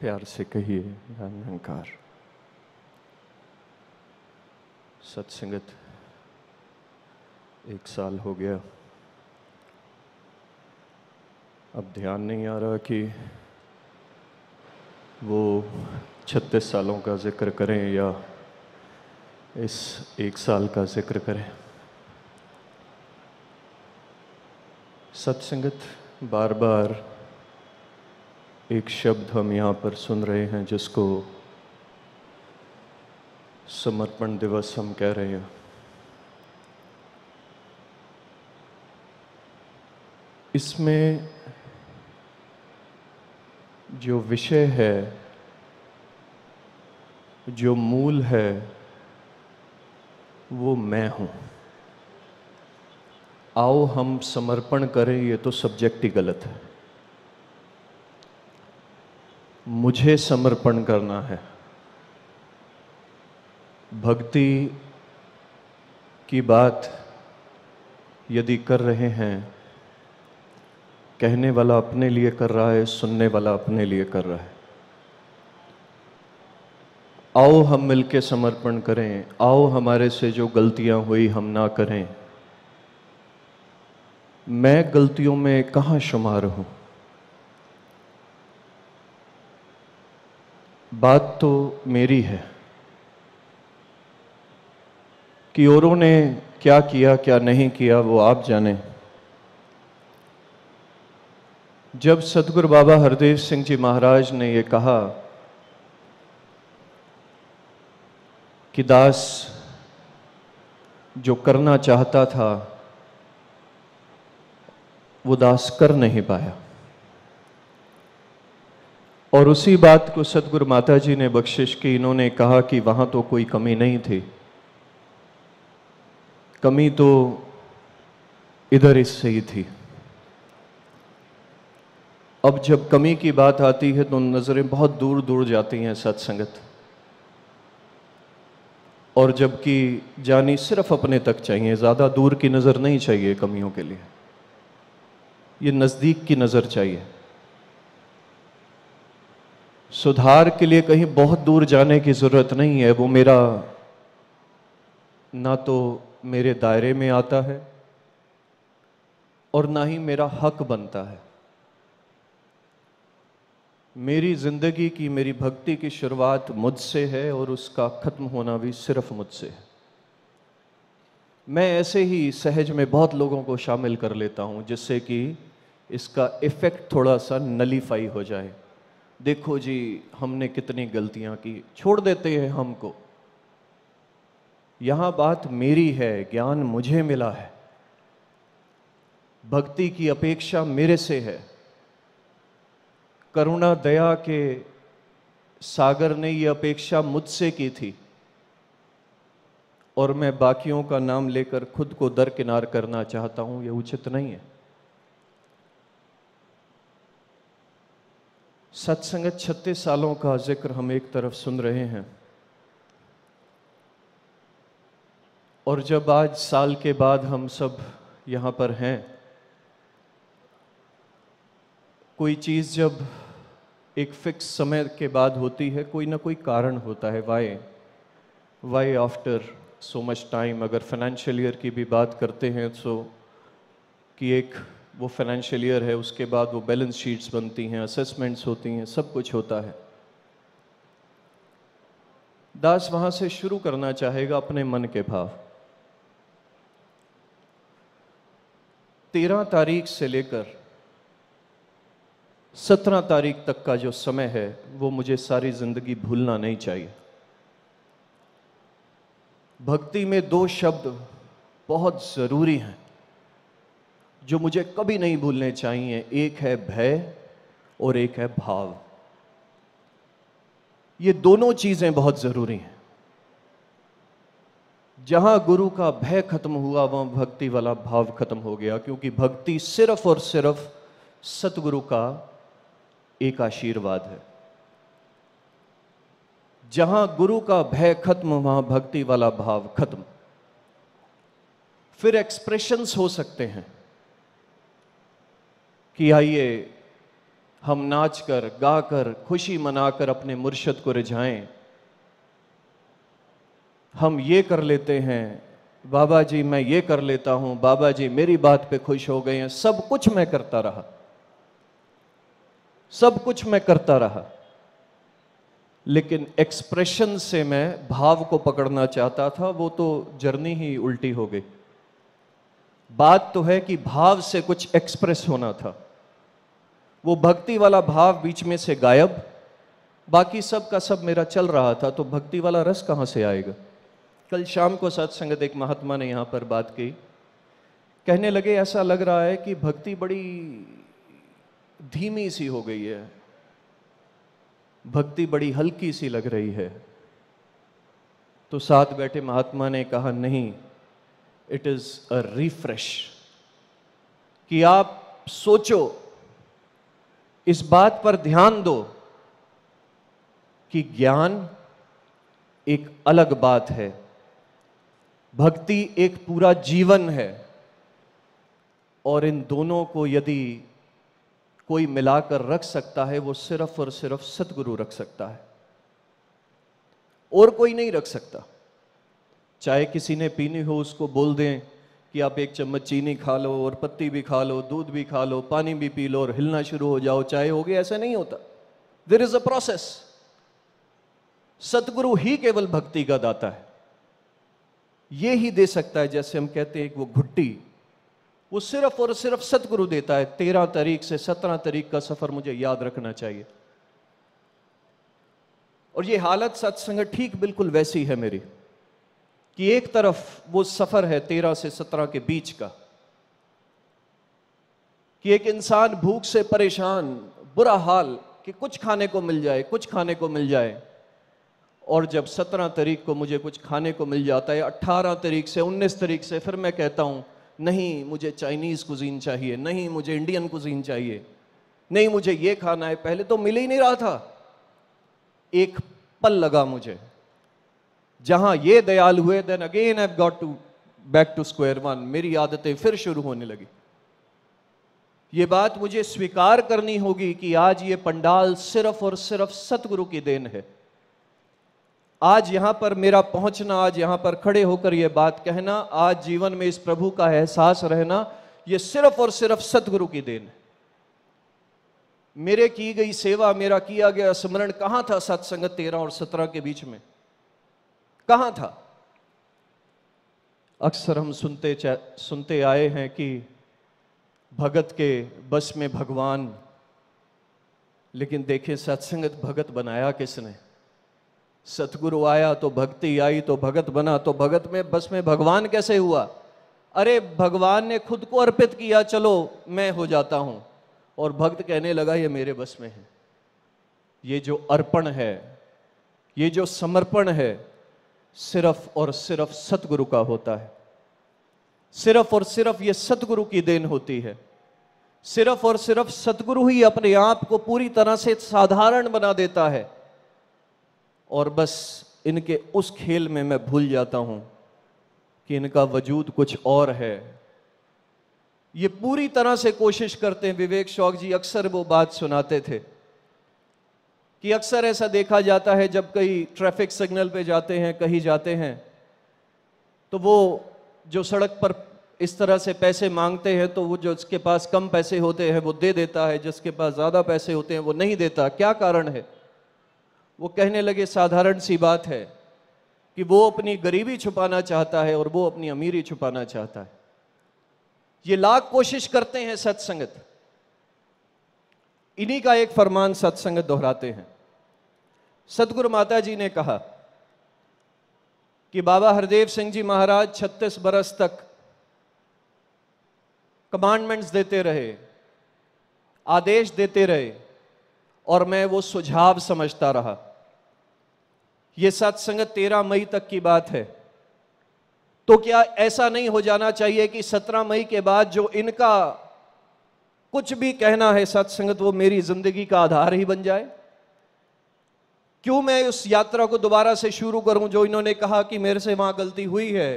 प्यार से कहिए अहंकार सत्संगत एक साल हो गया अब ध्यान नहीं आ रहा कि वो छत्तीस सालों का जिक्र करें या इस एक साल का जिक्र करें सत्संगत बार बार एक शब्द हम यहाँ पर सुन रहे हैं जिसको समर्पण दिवस हम कह रहे हैं इसमें जो विषय है जो मूल है वो मैं हूँ आओ हम समर्पण करें ये तो सब्जेक्ट ही गलत है मुझे समर्पण करना है भक्ति की बात यदि कर रहे हैं कहने वाला अपने लिए कर रहा है सुनने वाला अपने लिए कर रहा है आओ हम मिलके समर्पण करें आओ हमारे से जो गलतियां हुई हम ना करें मैं गलतियों में कहाँ शुमार हूँ बात तो मेरी है कि औरों ने क्या किया क्या नहीं किया वो आप जाने जब सतगुरु बाबा हरदेव सिंह जी महाराज ने ये कहा कि दास जो करना चाहता था वो दास कर नहीं पाया और उसी बात को सदगुरु माता जी ने बख्शिश की इन्होंने कहा कि वहां तो कोई कमी नहीं थी कमी तो इधर इससे ही थी अब जब कमी की बात आती है तो नज़रें बहुत दूर दूर जाती हैं सत्संगत और जबकि जानी सिर्फ अपने तक चाहिए ज़्यादा दूर की नज़र नहीं चाहिए कमियों के लिए ये नज़दीक की नज़र चाहिए सुधार के लिए कहीं बहुत दूर जाने की ज़रूरत नहीं है वो मेरा ना तो मेरे दायरे में आता है और ना ही मेरा हक बनता है मेरी ज़िंदगी की मेरी भक्ति की शुरुआत मुझसे है और उसका ख़त्म होना भी सिर्फ मुझसे है मैं ऐसे ही सहज में बहुत लोगों को शामिल कर लेता हूँ जिससे कि इसका इफ़ेक्ट थोड़ा सा नलीफाई हो जाए देखो जी हमने कितनी गलतियां की छोड़ देते हैं हमको यहां बात मेरी है ज्ञान मुझे मिला है भक्ति की अपेक्षा मेरे से है करुणा दया के सागर ने यह अपेक्षा मुझसे की थी और मैं बाकियों का नाम लेकर खुद को दरकिनार करना चाहता हूं यह उचित नहीं है सत्संग छत्तीस सालों का जिक्र हम एक तरफ सुन रहे हैं और जब आज साल के बाद हम सब यहाँ पर हैं कोई चीज़ जब एक फिक्स समय के बाद होती है कोई ना कोई कारण होता है why why after so much time अगर फाइनेंशियल ईयर की भी बात करते हैं तो कि एक वो फाइनेंशियल ईयर है उसके बाद वो बैलेंस शीट्स बनती हैं असेसमेंट्स होती हैं सब कुछ होता है दास वहां से शुरू करना चाहेगा अपने मन के भाव तेरह तारीख से लेकर सत्रह तारीख तक का जो समय है वो मुझे सारी जिंदगी भूलना नहीं चाहिए भक्ति में दो शब्द बहुत ज़रूरी हैं जो मुझे कभी नहीं भूलने चाहिए एक है भय और एक है भाव ये दोनों चीजें बहुत जरूरी हैं जहां गुरु का भय खत्म हुआ वहां भक्ति वाला भाव खत्म हो गया क्योंकि भक्ति सिर्फ और सिर्फ सतगुरु का एक आशीर्वाद है जहां गुरु का भय खत्म वहां भक्ति वाला भाव खत्म फिर एक्सप्रेशंस हो सकते हैं कि आइए हम नाच कर गा कर खुशी मनाकर अपने मुर्शद को रिझाएं हम ये कर लेते हैं बाबा जी मैं ये कर लेता हूं बाबा जी मेरी बात पे खुश हो गए हैं सब कुछ मैं करता रहा सब कुछ मैं करता रहा लेकिन एक्सप्रेशन से मैं भाव को पकड़ना चाहता था वो तो जर्नी ही उल्टी हो गई बात तो है कि भाव से कुछ एक्सप्रेस होना था वो भक्ति वाला भाव बीच में से गायब बाकी सब का सब मेरा चल रहा था तो भक्ति वाला रस कहाँ से आएगा कल शाम को सत्संग एक महात्मा ने यहाँ पर बात की कहने लगे ऐसा लग रहा है कि भक्ति बड़ी धीमी सी हो गई है भक्ति बड़ी हल्की सी लग रही है तो साथ बैठे महात्मा ने कहा नहीं इट इज अ रिफ्रेश कि आप सोचो इस बात पर ध्यान दो कि ज्ञान एक अलग बात है भक्ति एक पूरा जीवन है और इन दोनों को यदि कोई मिलाकर रख सकता है वो सिर्फ और सिर्फ सदगुरु रख सकता है और कोई नहीं रख सकता चाहे किसी ने पीनी हो उसको बोल दें कि आप एक चम्मच चीनी खा लो और पत्ती भी खा लो दूध भी खा लो पानी भी पी लो और हिलना शुरू हो जाओ चाय गया ऐसा नहीं होता देर इज अ प्रोसेस सतगुरु ही केवल भक्ति का दाता है ये ही दे सकता है जैसे हम कहते हैं वो घुट्टी वो सिर्फ और सिर्फ सतगुरु देता है तेरह तारीख से सत्रह तारीख का सफर मुझे याद रखना चाहिए और ये हालत सत्संग ठीक बिल्कुल वैसी है मेरी कि एक तरफ वो सफ़र है तेरह से सत्रह के बीच का कि एक इंसान भूख से परेशान बुरा हाल कि कुछ खाने को मिल जाए कुछ खाने को मिल जाए और जब सत्रह तारीख को मुझे कुछ खाने को मिल जाता है अट्ठारह तारीख से उन्नीस तारीख से फिर मैं कहता हूं नहीं मुझे चाइनीज़ कुजीन चाहिए नहीं मुझे इंडियन कुजीन चाहिए नहीं मुझे ये खाना है पहले तो मिल ही नहीं रहा था एक पल लगा मुझे जहां ये दयाल हुए then again I got to back to square one मेरी आदतें फिर शुरू होने लगी ये बात मुझे स्वीकार करनी होगी कि आज ये पंडाल सिर्फ और सिर्फ सतगुरु की देन है आज यहां पर मेरा पहुंचना आज यहां पर खड़े होकर यह बात कहना आज जीवन में इस प्रभु का एहसास रहना यह सिर्फ और सिर्फ सतगुरु की देन है मेरे की गई सेवा मेरा किया गया स्मरण कहां था सत्संग तेरह और सत्रह के बीच में कहां था अक्सर हम सुनते सुनते आए हैं कि भगत के बस में भगवान लेकिन देखिए सत्संगत भगत बनाया किसने सतगुरु आया तो भक्ति आई तो भगत बना तो भगत में बस में भगवान कैसे हुआ अरे भगवान ने खुद को अर्पित किया चलो मैं हो जाता हूं और भक्त कहने लगा ये मेरे बस में है ये जो अर्पण है ये जो समर्पण है सिर्फ और सिर्फ सतगुरु का होता है सिर्फ और सिर्फ ये सतगुरु की देन होती है सिर्फ और सिर्फ सतगुरु ही अपने आप को पूरी तरह से साधारण बना देता है और बस इनके उस खेल में मैं भूल जाता हूं कि इनका वजूद कुछ और है ये पूरी तरह से कोशिश करते हैं विवेक शौक जी अक्सर वो बात सुनाते थे कि अक्सर ऐसा देखा जाता है जब कहीं ट्रैफिक सिग्नल पे जाते हैं कहीं जाते हैं तो वो जो सड़क पर इस तरह से पैसे मांगते हैं तो वो जो उसके पास कम पैसे होते हैं वो दे देता है जिसके पास ज़्यादा पैसे होते हैं वो नहीं देता क्या कारण है वो कहने लगे साधारण सी बात है कि वो अपनी गरीबी छुपाना चाहता है और वो अपनी अमीरी छुपाना चाहता है ये लाख कोशिश करते हैं सत्संगत इन्हीं का एक फरमान सत्संग दोहराते हैं सतगुरु माता जी ने कहा कि बाबा हरदेव सिंह जी महाराज 36 बरस तक कमांडमेंट्स देते रहे आदेश देते रहे और मैं वो सुझाव समझता रहा ये सत्संग 13 मई तक की बात है तो क्या ऐसा नहीं हो जाना चाहिए कि 17 मई के बाद जो इनका कुछ भी कहना है सत्संगत वो मेरी जिंदगी का आधार ही बन जाए क्यों मैं उस यात्रा को दोबारा से शुरू करूं जो इन्होंने कहा कि मेरे से वहां गलती हुई है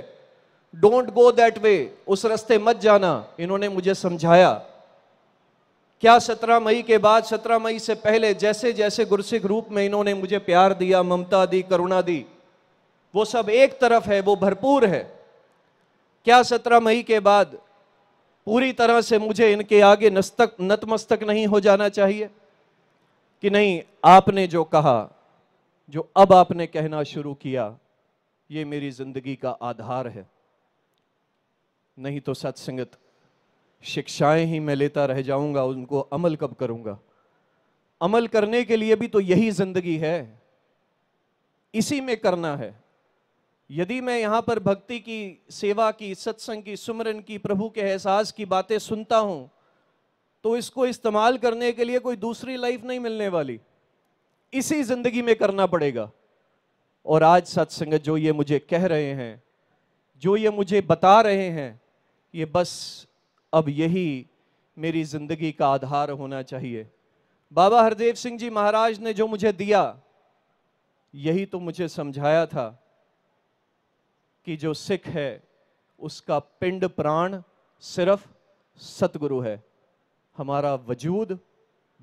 डोंट गो दैट वे उस रास्ते मत जाना इन्होंने मुझे समझाया क्या सत्रह मई के बाद सत्रह मई से पहले जैसे जैसे गुरसिख रूप में इन्होंने मुझे प्यार दिया ममता दी करुणा दी वो सब एक तरफ है वो भरपूर है क्या सत्रह मई के बाद पूरी तरह से मुझे इनके आगे नस्तक नतमस्तक नहीं हो जाना चाहिए कि नहीं आपने जो कहा जो अब आपने कहना शुरू किया ये मेरी जिंदगी का आधार है नहीं तो सत्संगत शिक्षाएं ही मैं लेता रह जाऊंगा उनको अमल कब करूंगा अमल करने के लिए भी तो यही जिंदगी है इसी में करना है यदि मैं यहाँ पर भक्ति की सेवा की सत्संग की सुमरन की प्रभु के एहसास की बातें सुनता हूँ तो इसको इस्तेमाल करने के लिए कोई दूसरी लाइफ नहीं मिलने वाली इसी जिंदगी में करना पड़ेगा और आज सत्संग जो ये मुझे कह रहे हैं जो ये मुझे बता रहे हैं ये बस अब यही मेरी जिंदगी का आधार होना चाहिए बाबा हरदेव सिंह जी महाराज ने जो मुझे दिया यही तो मुझे समझाया था कि जो सिख है उसका पिंड प्राण सिर्फ सतगुरु है हमारा वजूद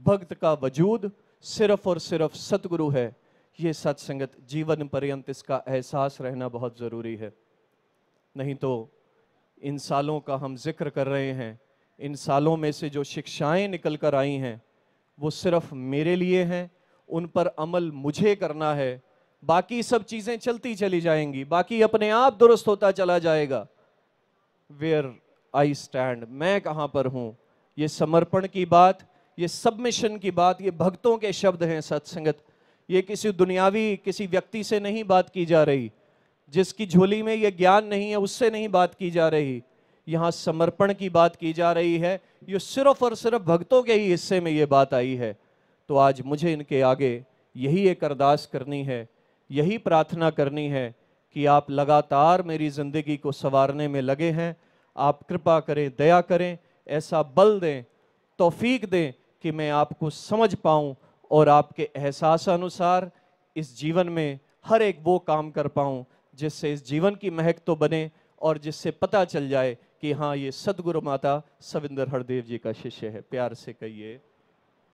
भक्त का वजूद सिर्फ और सिर्फ सतगुरु है ये सत्संगत जीवन पर्यंत इसका एहसास रहना बहुत ज़रूरी है नहीं तो इन सालों का हम जिक्र कर रहे हैं इन सालों में से जो शिक्षाएं निकल कर आई हैं वो सिर्फ मेरे लिए हैं उन पर अमल मुझे करना है बाकी सब चीज़ें चलती चली जाएंगी बाकी अपने आप दुरुस्त होता चला जाएगा वेयर आई स्टैंड मैं कहाँ पर हूँ ये समर्पण की बात ये सबमिशन की बात ये भक्तों के शब्द हैं सत्संगत ये किसी दुनियावी किसी व्यक्ति से नहीं बात की जा रही जिसकी झोली में ये ज्ञान नहीं है उससे नहीं बात की जा रही यहाँ समर्पण की बात की जा रही है ये सिर्फ और सिर्फ भक्तों के ही हिस्से में ये बात आई है तो आज मुझे इनके आगे यही एक अरदास करनी है यही प्रार्थना करनी है कि आप लगातार मेरी ज़िंदगी को संवारने में लगे हैं आप कृपा करें दया करें ऐसा बल दें तोफीक दें कि मैं आपको समझ पाऊँ और आपके एहसास अनुसार इस जीवन में हर एक वो काम कर पाऊँ जिससे इस जीवन की महक तो बने और जिससे पता चल जाए कि हाँ ये सदगुरु माता सविंदर हरदेव जी का शिष्य है प्यार से कहिए